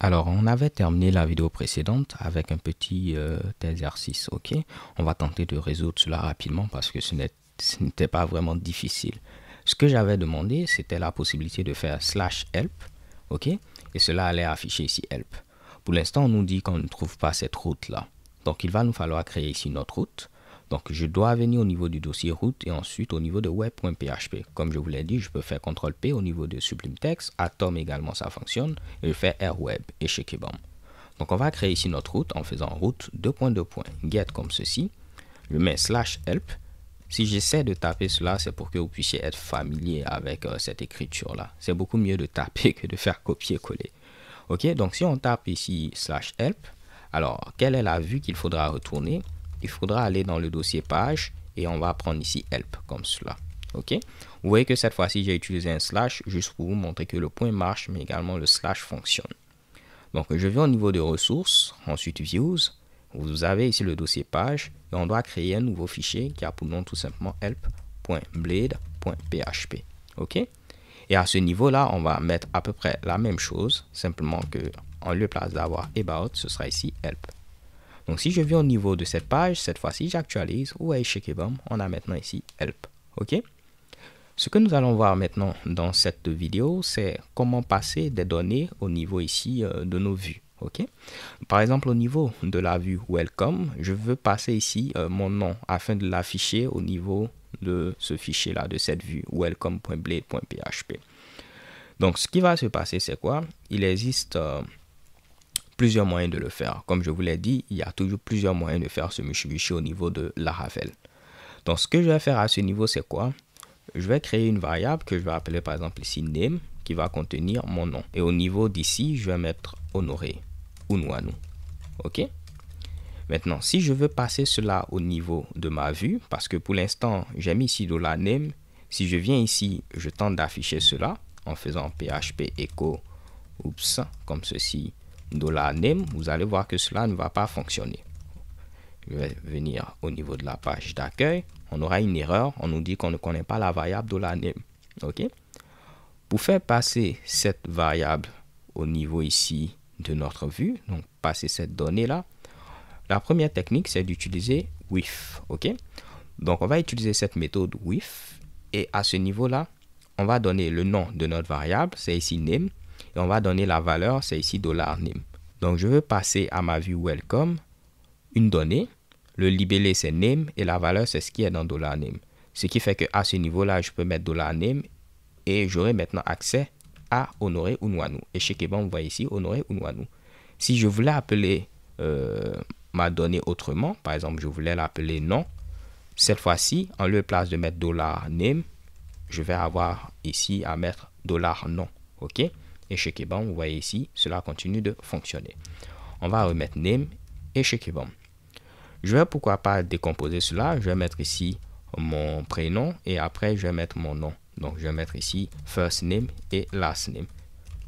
Alors, on avait terminé la vidéo précédente avec un petit euh, exercice, ok On va tenter de résoudre cela rapidement parce que ce n'était pas vraiment difficile. Ce que j'avais demandé, c'était la possibilité de faire slash help, ok Et cela allait afficher ici help. Pour l'instant, on nous dit qu'on ne trouve pas cette route-là. Donc, il va nous falloir créer ici notre route. Donc, je dois venir au niveau du dossier route et ensuite au niveau de web.php. Comme je vous l'ai dit, je peux faire CTRL P au niveau de Sublime Text. Atom également, ça fonctionne. Et je fais Rweb, web et bam. Donc, on va créer ici notre route en faisant route 2.2.get comme ceci. Je mets slash help. Si j'essaie de taper cela, c'est pour que vous puissiez être familier avec euh, cette écriture-là. C'est beaucoup mieux de taper que de faire copier-coller. Ok, donc si on tape ici slash help, alors quelle est la vue qu'il faudra retourner il faudra aller dans le dossier page et on va prendre ici help comme cela. OK Vous voyez que cette fois-ci, j'ai utilisé un slash juste pour vous montrer que le point marche, mais également le slash fonctionne. Donc, je vais au niveau de ressources, ensuite views. Vous avez ici le dossier page et on doit créer un nouveau fichier qui a pour nom tout simplement help.blade.php. OK Et à ce niveau-là, on va mettre à peu près la même chose, simplement que en lieu place d'avoir about, ce sera ici help. Donc si je viens au niveau de cette page, cette fois-ci j'actualise ou et bomb. on a maintenant ici Help. OK Ce que nous allons voir maintenant dans cette vidéo, c'est comment passer des données au niveau ici euh, de nos vues. OK Par exemple, au niveau de la vue Welcome, je veux passer ici euh, mon nom afin de l'afficher au niveau de ce fichier-là, de cette vue, welcome.blade.php. Donc, ce qui va se passer, c'est quoi Il existe euh, plusieurs moyens de le faire. Comme je vous l'ai dit, il y a toujours plusieurs moyens de faire ce Mushibushi au niveau de la Donc ce que je vais faire à ce niveau, c'est quoi Je vais créer une variable que je vais appeler par exemple ici name qui va contenir mon nom. Et au niveau d'ici, je vais mettre honoré ou nous. Ok Maintenant, si je veux passer cela au niveau de ma vue, parce que pour l'instant, j'ai mis ici dollar $name. Si je viens ici, je tente d'afficher cela en faisant php echo, oups, comme ceci, $name, e vous allez voir que cela ne va pas fonctionner. Je vais venir au niveau de la page d'accueil. On aura une erreur. On nous dit qu'on ne connaît pas la variable $name. E OK Pour faire passer cette variable au niveau ici de notre vue, donc passer cette donnée-là, la première technique, c'est d'utiliser with. OK Donc, on va utiliser cette méthode with. Et à ce niveau-là, on va donner le nom de notre variable. C'est ici name on va donner la valeur, c'est ici $name. Donc je veux passer à ma vue welcome une donnée, le libellé c'est name et la valeur c'est ce qui est dans $name. Ce qui fait que à ce niveau-là, je peux mettre $name et j'aurai maintenant accès à Honoré Unwanu. Et chez keban on voit ici Honoré Unwanu. Si je voulais appeler euh, ma donnée autrement, par exemple, je voulais l'appeler non, cette fois-ci, en lieu de place de mettre $name, je vais avoir ici à mettre $NON OK? Et bon, vous voyez ici, cela continue de fonctionner. On va remettre name, et et bon. Je vais pourquoi pas décomposer cela, je vais mettre ici mon prénom et après je vais mettre mon nom. Donc je vais mettre ici first name et last name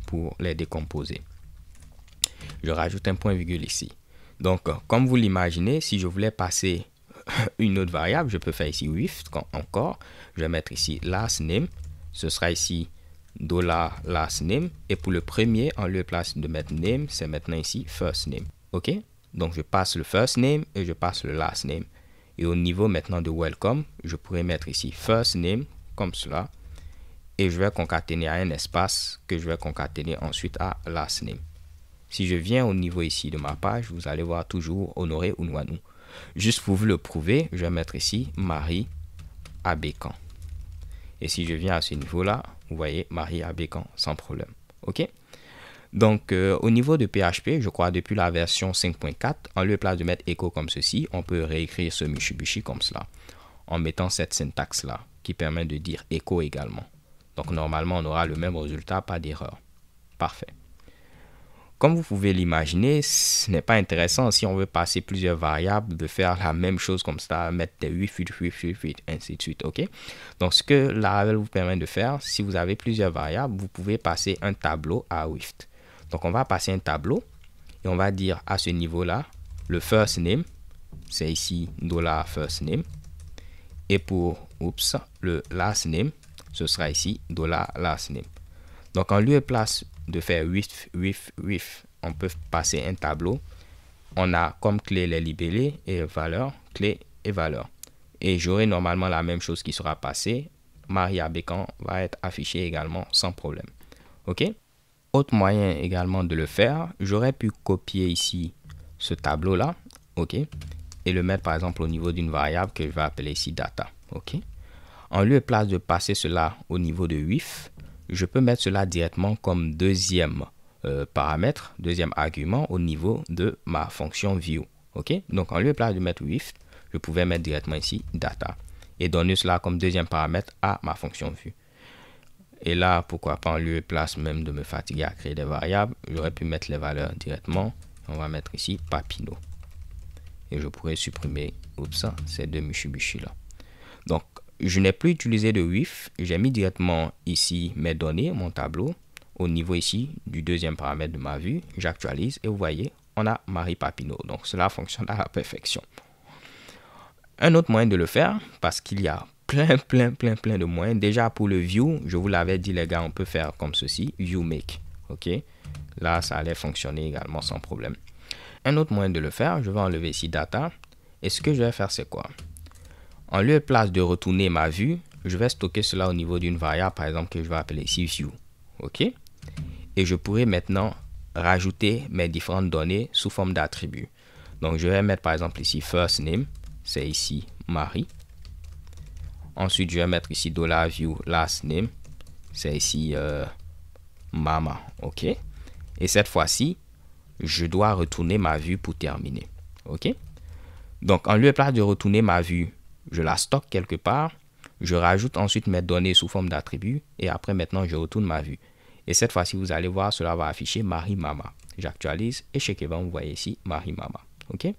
pour les décomposer. Je rajoute un point virgule ici. Donc comme vous l'imaginez, si je voulais passer une autre variable, je peux faire ici with encore. Je vais mettre ici last name. Ce sera ici dollar last name. Et pour le premier, en lieu place de mettre name, c'est maintenant ici first name. OK? Donc, je passe le first name et je passe le last name. Et au niveau maintenant de welcome, je pourrais mettre ici first name comme cela. Et je vais concaténer à un espace que je vais concaténer ensuite à last name. Si je viens au niveau ici de ma page, vous allez voir toujours Honoré ou nous Juste pour vous le prouver, je vais mettre ici Marie Bécan Et si je viens à ce niveau-là, vous voyez, Marie Abécan, sans problème. OK donc, euh, au niveau de PHP, je crois depuis la version 5.4, en lieu place de mettre echo comme ceci, on peut réécrire ce Mitsubishi comme cela, en mettant cette syntaxe-là, qui permet de dire echo également. Donc, normalement, on aura le même résultat, pas d'erreur. Parfait. Comme vous pouvez l'imaginer, ce n'est pas intéressant si on veut passer plusieurs variables de faire la même chose comme ça, mettre des 8, 8, 8, 8, 8, ainsi de suite, ok Donc ce que Laravel vous permet de faire, si vous avez plusieurs variables, vous pouvez passer un tableau à Swift. Donc on va passer un tableau et on va dire à ce niveau-là, le first name, c'est ici dollar first name. Et pour oups, le last name, ce sera ici dollar last name. Donc en lieu et place de faire WIF, WIF, WIF, On peut passer un tableau. On a comme clé les libellés et valeur, clé et valeurs. Et j'aurai normalement la même chose qui sera passée. Maria Bécan va être affichée également sans problème. OK Autre moyen également de le faire, j'aurais pu copier ici ce tableau-là. OK Et le mettre par exemple au niveau d'une variable que je vais appeler ici data. OK en lieu place de passer cela au niveau de WIF, je peux mettre cela directement comme deuxième euh, paramètre, deuxième argument au niveau de ma fonction view. OK Donc, en lieu place de mettre with, je pouvais mettre directement ici data et donner cela comme deuxième paramètre à ma fonction vue. Et là, pourquoi pas en lieu et place même de me fatiguer à créer des variables, j'aurais pu mettre les valeurs directement. On va mettre ici Papino. Et je pourrais supprimer oups, ces deux michibichis là. Je n'ai plus utilisé de WIF. J'ai mis directement ici mes données, mon tableau. Au niveau ici du deuxième paramètre de ma vue, j'actualise et vous voyez, on a Marie Papineau. Donc cela fonctionne à la perfection. Un autre moyen de le faire, parce qu'il y a plein, plein, plein, plein de moyens. Déjà pour le view, je vous l'avais dit les gars, on peut faire comme ceci, view make. Ok, là ça allait fonctionner également sans problème. Un autre moyen de le faire, je vais enlever ici data. Et ce que je vais faire, c'est quoi en lieu de place de retourner ma vue, je vais stocker cela au niveau d'une variable, par exemple, que je vais appeler ici view. OK Et je pourrais maintenant rajouter mes différentes données sous forme d'attributs. Donc, je vais mettre, par exemple, ici first name. C'est ici Marie. Ensuite, je vais mettre ici dollar $view last name. C'est ici euh, Mama. OK Et cette fois-ci, je dois retourner ma vue pour terminer. OK Donc, en lieu place de retourner ma vue je la stocke quelque part, je rajoute ensuite mes données sous forme d'attributs et après maintenant je retourne ma vue. Et cette fois-ci, vous allez voir, cela va afficher Marie Mama. J'actualise et chez Kevin, vous voyez ici Marie Mama. OK Il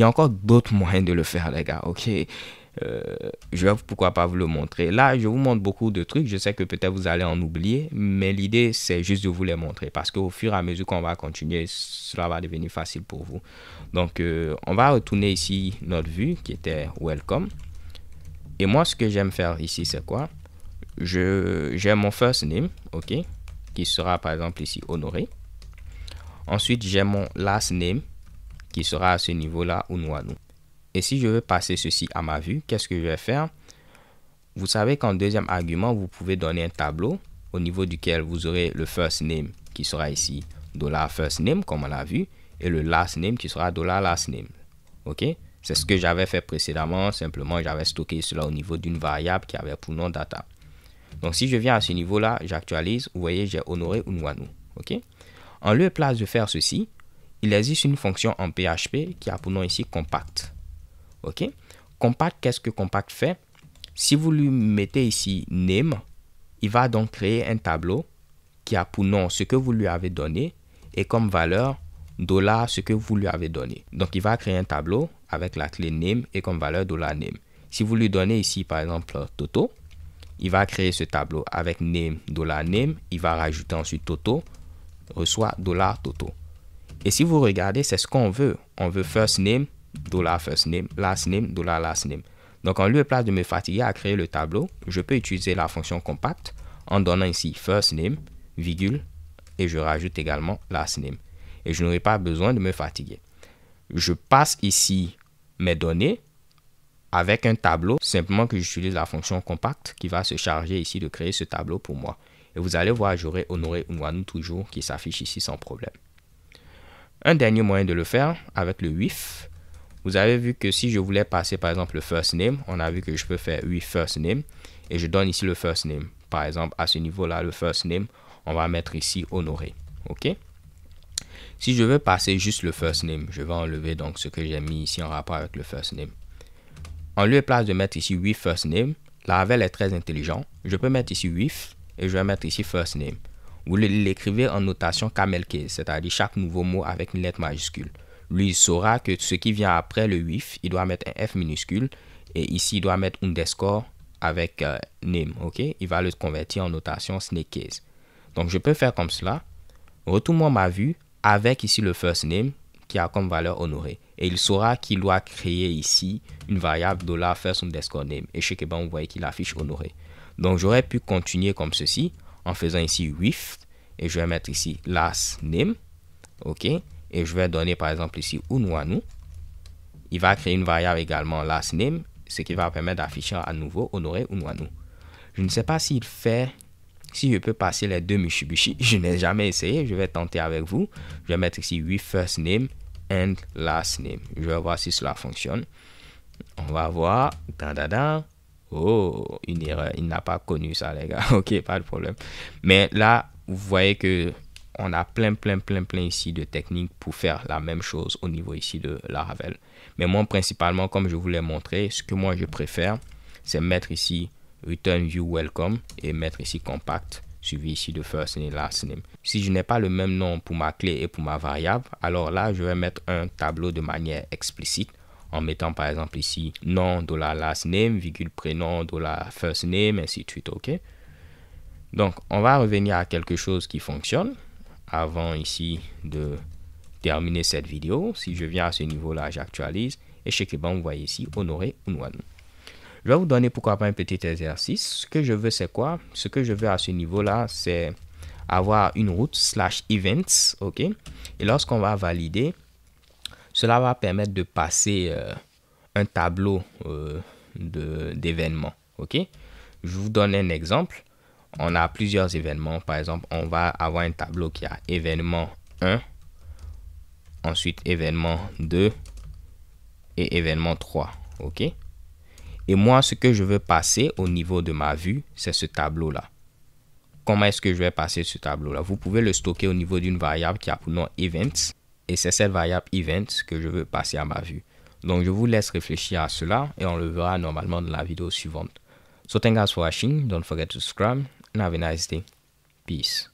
y a encore d'autres moyens de le faire, les gars. OK euh, je vais pourquoi pas vous le montrer. Là, je vous montre beaucoup de trucs. Je sais que peut-être vous allez en oublier, mais l'idée, c'est juste de vous les montrer parce qu'au fur et à mesure qu'on va continuer, cela va devenir facile pour vous. Donc, euh, on va retourner ici notre vue qui était Welcome. Et moi, ce que j'aime faire ici, c'est quoi J'ai mon first name, ok, qui sera par exemple ici Honoré. Ensuite, j'ai mon last name qui sera à ce niveau-là, Unwanu. Et si je veux passer ceci à ma vue, qu'est-ce que je vais faire Vous savez qu'en deuxième argument, vous pouvez donner un tableau au niveau duquel vous aurez le first name qui sera ici $firstName first name comme on l'a vu et le last name qui sera $lastName. last name. OK C'est ce que j'avais fait précédemment, simplement j'avais stocké cela au niveau d'une variable qui avait pour nom data. Donc si je viens à ce niveau-là, j'actualise, vous voyez, j'ai honoré Unwanu. OK En lieu place de faire ceci, il existe une fonction en PHP qui a pour nom ici compact. OK Compact, qu'est-ce que Compact fait Si vous lui mettez ici name, il va donc créer un tableau qui a pour nom ce que vous lui avez donné et comme valeur dollar ce que vous lui avez donné. Donc il va créer un tableau avec la clé name et comme valeur dollar name. Si vous lui donnez ici par exemple Toto, il va créer ce tableau avec name dollar name, il va rajouter ensuite Toto reçoit dollar Toto. Et si vous regardez, c'est ce qu'on veut. On veut first name, dollar first name, last name, last name. Donc en lieu et place de me fatiguer à créer le tableau, je peux utiliser la fonction compact en donnant ici first name, virgule, et je rajoute également last name. Et je n'aurai pas besoin de me fatiguer. Je passe ici mes données avec un tableau, simplement que j'utilise la fonction compact qui va se charger ici de créer ce tableau pour moi. Et vous allez voir, j'aurai honoré nous toujours qui s'affiche ici sans problème. Un dernier moyen de le faire avec le WIF, vous avez vu que si je voulais passer par exemple le first name, on a vu que je peux faire with first name et je donne ici le first name. Par exemple, à ce niveau-là, le first name, on va mettre ici honoré. OK Si je veux passer juste le first name, je vais enlever donc ce que j'ai mis ici en rapport avec le first name. En lieu et place de mettre ici oui first name, Laravel est très intelligent. Je peux mettre ici with et je vais mettre ici first name. Vous l'écrivez en notation camel case, c'est-à-dire chaque nouveau mot avec une lettre majuscule lui, il saura que ce qui vient après le if, il doit mettre un F minuscule. Et ici, il doit mettre underscore avec euh, name. OK? Il va le convertir en notation snake case. Donc, je peux faire comme cela. Retourne-moi ma vue avec ici le first name qui a comme valeur honoré ». Et il saura qu'il doit créer ici une variable $first underscore name. Et chez Keba, vous voyez qu'il affiche honoré. Donc, j'aurais pu continuer comme ceci en faisant ici with. Et je vais mettre ici last name. OK? et je vais donner par exemple ici Unuanu. Il va créer une variable également last name, ce qui va permettre d'afficher à nouveau Honoré Unwanu. Je ne sais pas s'il fait, si je peux passer les deux Mishibishi. Je n'ai jamais essayé, je vais tenter avec vous. Je vais mettre ici 8 first name and last name. Je vais voir si cela fonctionne. On va voir. Oh, une erreur. Il n'a pas connu ça, les gars. ok, pas de problème. Mais là, vous voyez que on a plein, plein, plein, plein ici de techniques pour faire la même chose au niveau ici de la Mais moi, principalement, comme je vous l'ai montré, ce que moi je préfère, c'est mettre ici Return View Welcome et mettre ici Compact, suivi ici de First Name Last Name. Si je n'ai pas le même nom pour ma clé et pour ma variable, alors là, je vais mettre un tableau de manière explicite en mettant par exemple ici nom, dollar last name, virgule prénom, dollar first name, ainsi de suite, ok Donc, on va revenir à quelque chose qui fonctionne avant ici de terminer cette vidéo. Si je viens à ce niveau-là, j'actualise. Et chez Kiban, vous voyez ici, honoré ou Je vais vous donner pourquoi pas un petit exercice. Ce que je veux, c'est quoi Ce que je veux à ce niveau-là, c'est avoir une route slash events. OK Et lorsqu'on va valider, cela va permettre de passer euh, un tableau euh, d'événements. OK Je vous donne un exemple on a plusieurs événements. Par exemple, on va avoir un tableau qui a événement 1, ensuite événement 2 et événement 3. OK? Et moi, ce que je veux passer au niveau de ma vue, c'est ce tableau-là. Comment est-ce que je vais passer ce tableau-là Vous pouvez le stocker au niveau d'une variable qui a pour nom events. Et c'est cette variable events que je veux passer à ma vue. Donc, je vous laisse réfléchir à cela et on le verra normalement dans la vidéo suivante. So, thank you guys for watching. Don't forget to subscribe and have a nice day. Peace.